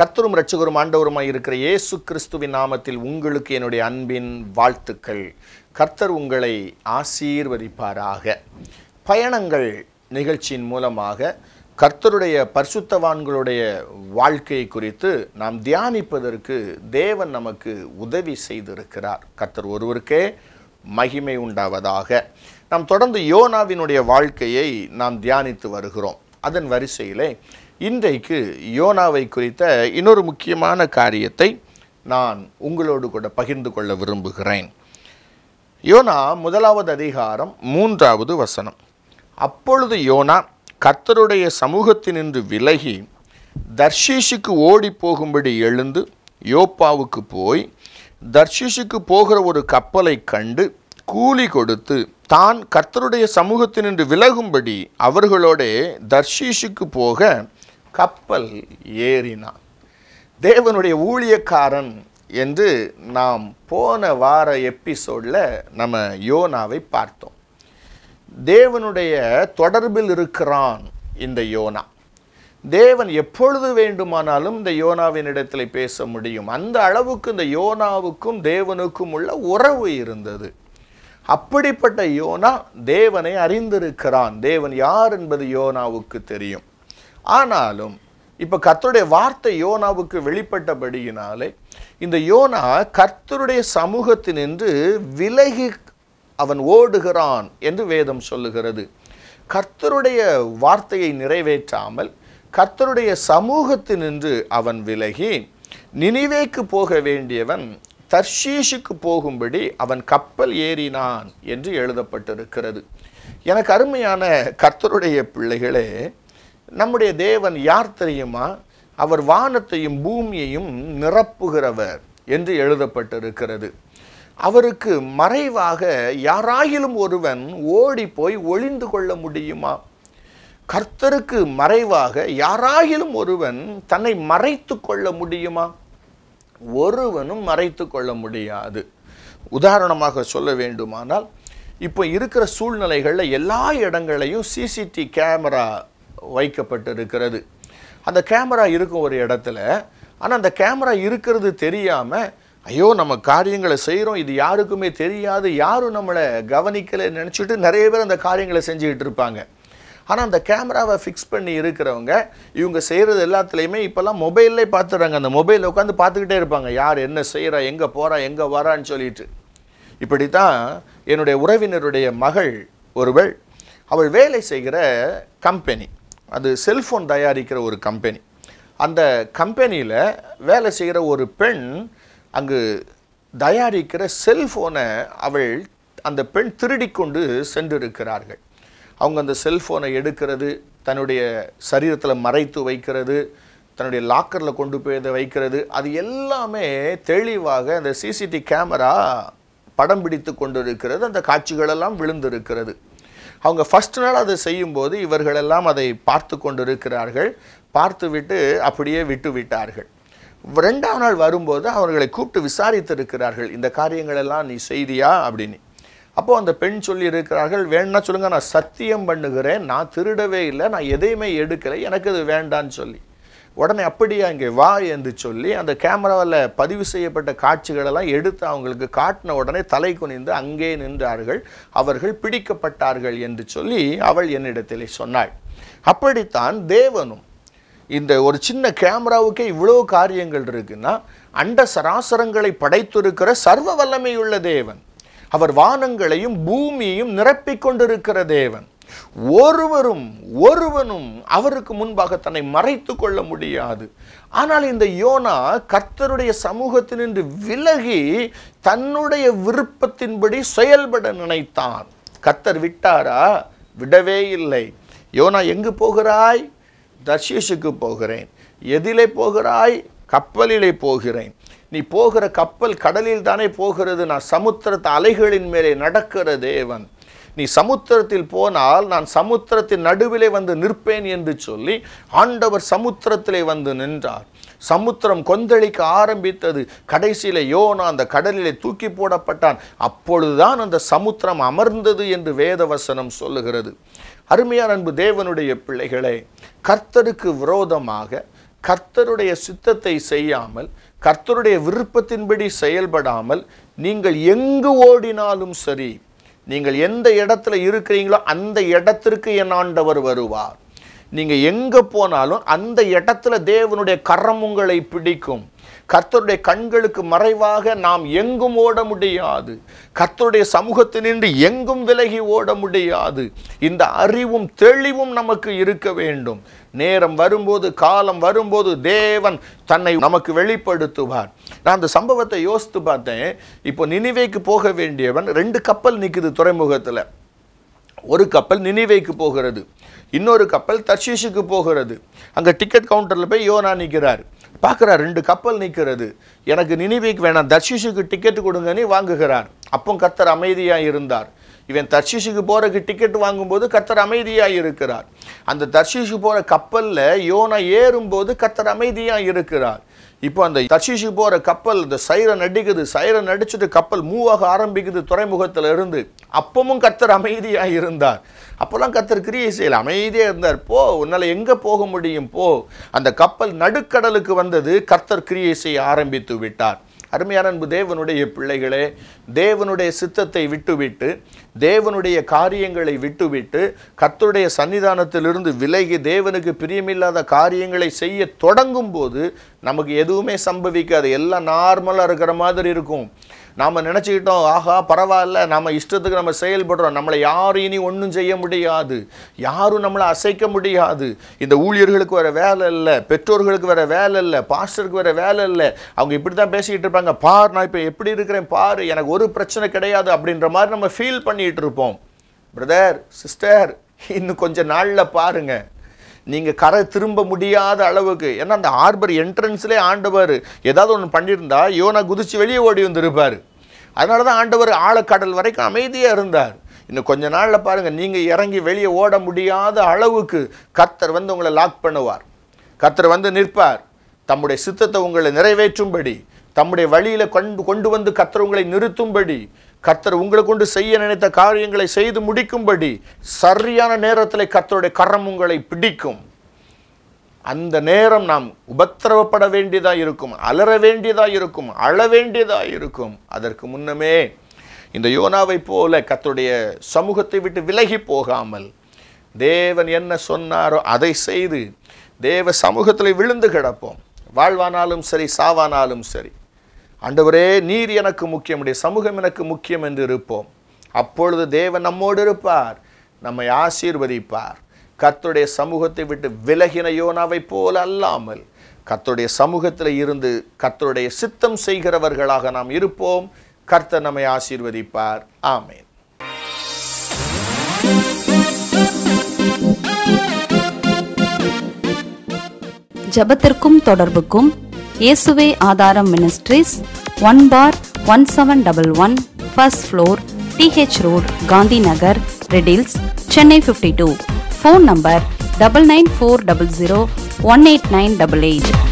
கத்தரும் ரட்சகரும் ஆண்டவருமாய் இருக்கிற இயேசு கிறிஸ்துவின் நாமத்தில் உங்களுக்கு என்னுடைய அன்பின் வாழ்த்துக்கள் கர்த்தர் உங்களை ஆசீர்வதிப்பாராக பயணங்கள் நிகழ்ச்சியின் மூலமாக கர்த்தருடைய பரிசுத்தவான்களுடைய வாழ்க்கையை குறித்து நாம் தியானிப்பதற்கு தேவன் நமக்கு உதவி செய்திருக்கிறார் கர்த்தர் ஒருவருக்கே மகிமை உண்டாவதாக நாம் தொடர்ந்து யோனாவினுடைய வாழ்க்கையை நாம் தியானித்து வருகிறோம் அதன் வரிசையிலே இன்றைக்கு யோனாவை குறித்த இன்னொரு முக்கியமான காரியத்தை நான் உங்களோடு கூட பகிர்ந்து கொள்ள விரும்புகிறேன் யோனா முதலாவது அதிகாரம் மூன்றாவது வசனம் அப்பொழுது யோனா கர்த்தருடைய சமூகத்தினின்று விலகி தர்ஷீஷுக்கு ஓடி போகும்படி எழுந்து யோப்பாவுக்கு போய் தர்ஷீஷுக்கு போகிற ஒரு கப்பலை கண்டு கூலி கொடுத்து தான் கர்த்தருடைய சமூகத்தினின்று விலகும்படி அவர்களோட தர்ஷீஷுக்கு போக கப்பல் ஏறினான் தேவனுடைய ஊழியக்காரன் என்று நாம் போன வார எபிசோடில் நம்ம யோனாவை பார்த்தோம் தேவனுடைய தொடர்பில் இருக்கிறான் இந்த யோனா தேவன் எப்பொழுது வேண்டுமானாலும் இந்த யோனாவின் இடத்தில் பேச முடியும் அந்த அளவுக்கு இந்த யோனாவுக்கும் தேவனுக்கும் உள்ள உறவு இருந்தது அப்படிப்பட்ட யோனா தேவனை அறிந்திருக்கிறான் தேவன் யார் என்பது யோனாவுக்கு தெரியும் ஆனாலும் இப்போ கர்த்தருடைய வார்த்தை யோனாவுக்கு வெளிப்பட்டபடியினாலே இந்த யோனா கர்த்தருடைய சமூகத்தினின்று விலகி அவன் ஓடுகிறான் என்று வேதம் சொல்லுகிறது கர்த்தருடைய வார்த்தையை நிறைவேற்றாமல் கர்த்தருடைய சமூகத்தினின்று அவன் விலகி நினைவேக்கு போக வேண்டியவன் தர்ஷீஷுக்கு போகும்படி அவன் கப்பல் ஏறினான் என்று எழுதப்பட்டிருக்கிறது எனக்கு அருமையான கர்த்தருடைய பிள்ளைகளே நம்முடைய தேவன் யார் தெரியுமா அவர் வானத்தையும் பூமியையும் நிரப்புகிறவர் என்று எழுதப்பட்டிருக்கிறது அவருக்கு மறைவாக யாராயிலும் ஒருவன் ஓடி போய் ஒளிந்து கொள்ள முடியுமா கர்த்தருக்கு மறைவாக யாராயிலும் ஒருவன் தன்னை மறைத்து கொள்ள முடியுமா ஒருவனும் மறைத்து கொள்ள முடியாது உதாரணமாக சொல்ல வேண்டுமானால் இப்போ இருக்கிற சூழ்நிலைகளில் எல்லா இடங்களையும் சிசிடி கேமரா வைக்கப்பட்டு இருக்கிறது அந்த கேமரா இருக்கும் ஒரு இடத்துல ஆனால் அந்த கேமரா இருக்கிறது தெரியாமல் ஐயோ நம்ம காரியங்களை செய்கிறோம் இது யாருக்குமே தெரியாது யாரும் நம்மளை கவனிக்கலை நினச்சிட்டு நிறைய பேர் அந்த காரியங்களை செஞ்சுக்கிட்டு இருப்பாங்க ஆனால் அந்த கேமராவை ஃபிக்ஸ் பண்ணி இருக்கிறவங்க இவங்க செய்கிறது எல்லாத்துலேயுமே இப்போல்லாம் மொபைல்லே பார்த்துறாங்க அந்த மொபைலில் உட்காந்து பார்த்துக்கிட்டே இருப்பாங்க யார் என்ன செய்கிறா எங்கே போகிறா எங்கே வரான்னு சொல்லிட்டு இப்படி தான் என்னுடைய உறவினருடைய மகள் ஒருவள் அவள் வேலை செய்கிற கம்பெனி அது செல்ஃபோன் தயாரிக்கிற ஒரு கம்பெனி அந்த கம்பெனியில் வேலை செய்கிற ஒரு பெண் அங்கு தயாரிக்கிற செல்ஃபோனை அவள் அந்த பெண் திருடிக்கொண்டு சென்றிருக்கிறார்கள் அவங்க அந்த செல்ஃபோனை எடுக்கிறது தன்னுடைய சரீரத்தில் மறைத்து வைக்கிறது தன்னுடைய லாக்கரில் கொண்டு போய் அதை வைக்கிறது அது எல்லாமே தெளிவாக அந்த சிசிடி கேமரா படம் பிடித்து கொண்டிருக்கிறது அந்த காட்சிகளெல்லாம் விழுந்திருக்கிறது அவங்க ஃபஸ்ட் நாள் அதை செய்யும்போது இவர்களெல்லாம் அதை பார்த்து கொண்டிருக்கிறார்கள் பார்த்துவிட்டு அப்படியே விட்டு விட்டார்கள் ரெண்டாம் நாள் வரும்போது அவர்களை கூப்பிட்டு விசாரித்திருக்கிறார்கள் இந்த காரியங்களெல்லாம் நீ செய்தியா அப்படின்னு அப்போது அந்த பெண் சொல்லி இருக்கிறார்கள் வேணும்னா சொல்லுங்கள் நான் சத்தியம் பண்ணுகிறேன் நான் திருடவே இல்லை நான் எதையுமே எடுக்கலை எனக்கு அது வேண்டான்னு சொல்லி உடனே அப்படியே அங்கே வா என்று சொல்லி அந்த கேமராவில் பதிவு செய்யப்பட்ட காட்சிகளெல்லாம் எடுத்து அவங்களுக்கு காட்டின உடனே தலை குனிந்து அங்கே நின்றார்கள் அவர்கள் பிடிக்கப்பட்டார்கள் என்று சொல்லி அவள் என்னிடத்திலே சொன்னாள் அப்படித்தான் தேவனும் இந்த ஒரு சின்ன கேமராவுக்கே இவ்வளோ காரியங்கள் இருக்குன்னா அண்ட சராசரங்களை படைத்திருக்கிற சர்வ வல்லமையுள்ள தேவன் அவர் வானங்களையும் பூமியையும் நிரப்பிக் கொண்டிருக்கிற தேவன் ஒருவரும் ஒருவனும் அவருக்கு முன்பாக தன்னை மறைத்து கொள்ள முடியாது ஆனால் இந்த யோனா கர்த்தருடைய சமூகத்தினின்று விலகி தன்னுடைய விருப்பத்தின்படி செயல்பட நினைத்தான் கர்த்தர் விட்டாரா விடவே இல்லை யோனா எங்கு போகிறாய் தர்ஷீஷுக்கு போகிறேன் எதிலே போகிறாய் கப்பலிலே போகிறேன் நீ போகிற கப்பல் கடலில் தானே போகிறது நான் சமுத்திரத்து அலைகளின் மேலே நடக்கிற தேவன் நீ சமுத்திரத்தில் போனால் நான் சமுத்திரத்தின் நடுவிலே வந்து நிற்பேன் என்று சொல்லி ஆண்டவர் சமுத்திரத்திலே வந்து நின்றார் சமுத்திரம் கொந்தளிக்க ஆரம்பித்தது கடைசியில் யோனா அந்த கடலிலே தூக்கி போடப்பட்டான் அப்பொழுதுதான் அந்த சமுத்திரம் அமர்ந்தது என்று வேதவசனம் சொல்லுகிறது அருமையான அன்பு தேவனுடைய பிள்ளைகளே கர்த்தருக்கு விரோதமாக கர்த்தருடைய சித்தத்தை செய்யாமல் கர்த்தருடைய விருப்பத்தின்படி செயல்படாமல் நீங்கள் எங்கு ஓடினாலும் சரி நீங்கள் எந்த இடத்துல இருக்கிறீங்களோ அந்த இடத்திற்கு என் ஆண்டவர் வருவார் நீங்கள் எங்கே போனாலும் அந்த இடத்துல தேவனுடைய கரம் உங்களை பிடிக்கும் கர்த்தருடைய கண்களுக்கு மறைவாக நாம் எங்கும் ஓட முடியாது கர்த்தருடைய சமூகத்தினின்று எங்கும் விலகி ஓட முடியாது இந்த அறிவும் தெளிவும் நமக்கு இருக்க வேண்டும் நேரம் வரும்போது காலம் வரும்போது தேவன் தன்னை நமக்கு வெளிப்படுத்துவார் நான் அந்த சம்பவத்தை யோசித்து பார்த்தேன் இப்போ நினைவைக்கு போக வேண்டியவன் ரெண்டு கப்பல் நிற்குது துறைமுகத்தில் ஒரு கப்பல் நினைவைக்கு போகிறது இன்னொரு கப்பல் தர்ஷீஷுக்கு போகிறது அங்கே டிக்கெட் கவுண்டரில் போய் யோனா நிற்கிறார் பார்க்குறார் ரெண்டு கப்பல் நிற்கிறது எனக்கு நினைவிக்கு வேணாம் தர்ஷிஷுக்கு டிக்கெட்டு கொடுங்கன்னு வாங்குகிறார் அப்போ கத்தர் அமைதியாக இருந்தார் இவன் தர்ஷிஷுக்கு போகிறக்கு டிக்கெட் வாங்கும்போது கத்தர் அமைதியாக இருக்கிறார் அந்த தர்ஷிஷு போகிற கப்பலில் யோனா ஏறும்போது கத்தர் அமைதியாக இருக்கிறார் இப்போ அந்த தச்சிஷு போகிற கப்பல் இந்த சைரன் அடிக்குது சைரன் அடிச்சுட்டு கப்பல் மூவாக ஆரம்பிக்குது துறைமுகத்தில் இருந்து அப்பவும் கத்தர் அமைதியாக இருந்தார் அப்போல்லாம் கத்தர் கிரியை செய்யல அமைதியாக இருந்தார் போ உன்னால் எங்கே போக முடியும் போ அந்த கப்பல் நடுக்கடலுக்கு வந்தது கத்தர் கிரியை செய்ய ஆரம்பித்து விட்டார் அருமையான அன்பு தேவனுடைய பிள்ளைகளே தேவனுடைய சித்தத்தை விட்டுவிட்டு தேவனுடைய காரியங்களை விட்டுவிட்டு கத்தருடைய சன்னிதானத்திலிருந்து விலகி தேவனுக்கு பிரியமில்லாத காரியங்களை செய்ய தொடங்கும் போது நமக்கு எதுவுமே சம்பவிக்காது எல்லாம் நார்மலாக இருக்கிற மாதிரி இருக்கும் நாம் நினச்சிக்கிட்டோம் ஆஹா பரவாயில்ல நம்ம இஷ்டத்துக்கு நம்ம செயல்படுறோம் நம்மளை யாரும் இனி ஒன்றும் செய்ய முடியாது யாரும் நம்மளை அசைக்க முடியாது இந்த ஊழியர்களுக்கு வேறு வேலை இல்லை பெற்றோர்களுக்கு வேறு வேலை இல்லை பாஸ்டருக்கு வேறு வேலை இல்லை அவங்க இப்படி தான் பேசிக்கிட்டு இருப்பாங்க பார் நான் இப்போ எப்படி இருக்கிறேன் பார் எனக்கு ஒரு பிரச்சனை கிடையாது அப்படின்ற மாதிரி நம்ம ஃபீல் பண்ணிகிட்டு இருப்போம் பிரதர் சிஸ்டர் இன்னும் கொஞ்சம் நாளில் பாருங்கள் நீங்கள் கரை திரும்ப முடியாத அளவுக்கு ஏன்னா அந்த ஹார்பர் என்ட்ரன்ஸ்லேயே ஆண்டவர் ஏதாவது ஒன்று பண்ணியிருந்தா யோனா குதிச்சு வெளியே ஓடி வந்திருப்பார் அதனால தான் ஆண்டவர் ஆழக்கடல் வரைக்கும் அமைதியாக இருந்தார் இன்னும் கொஞ்ச நாளில் பாருங்கள் நீங்கள் இறங்கி வெளியே ஓட முடியாத அளவுக்கு கத்தர் வந்து உங்களை லாக் பண்ணுவார் கத்தர் வந்து நிற்பார் தம்முடைய சித்தத்தை உங்களை நிறைவேற்றும்படி தம்முடைய வழியில் கொண்டு கொண்டு வந்து கத்தர் உங்களை நிறுத்தும்படி கர்த்தர் உங்களை கொண்டு செய்ய நினைத்த காரியங்களை செய்து முடிக்கும்படி சரியான நேரத்தில் கர்த்தருடைய கரம் உங்களை பிடிக்கும் அந்த நேரம் நாம் உபத்திரவப்பட வேண்டியதாக இருக்கும் அலற வேண்டியதாக இருக்கும் அழ வேண்டியதாக இருக்கும் அதற்கு முன்னமே இந்த யோனாவை போல கத்துடைய சமூகத்தை விட்டு விலகி போகாமல் தேவன் என்ன சொன்னாரோ அதை செய்து தேவ சமூகத்தில் விழுந்து கிடப்போம் வாழ்வானாலும் சரி சாவானாலும் சரி ஆண்டவரே நீர் எனக்கு முக்கியம் உடைய சமூகம் எனக்கு முக்கியம் என்று இருப்போம் அப்பொழுது தேவன் நம்மோடு இருப்பார் நம்மை ஆசீர்வதிப்பார் கத்துடைய சமூகத்தை விட்டு விலகின யோனாவை போல் அல்லாமல் கத்தருடைய சமூகத்தில் இருந்து கத்தருடைய சித்தம் செய்கிறவர்களாக நாம் இருப்போம் கர்த்தர் நம்மை ஆசீர்வதிப்பார் ஆமேன் தொடர்புக்கும் இயேசுவே ஆதாரம் ministries one by one seven double one first floor DH road Gandhi Nagar Redhills Chennai fifty two phone number double nine four double zero one eight nine double eight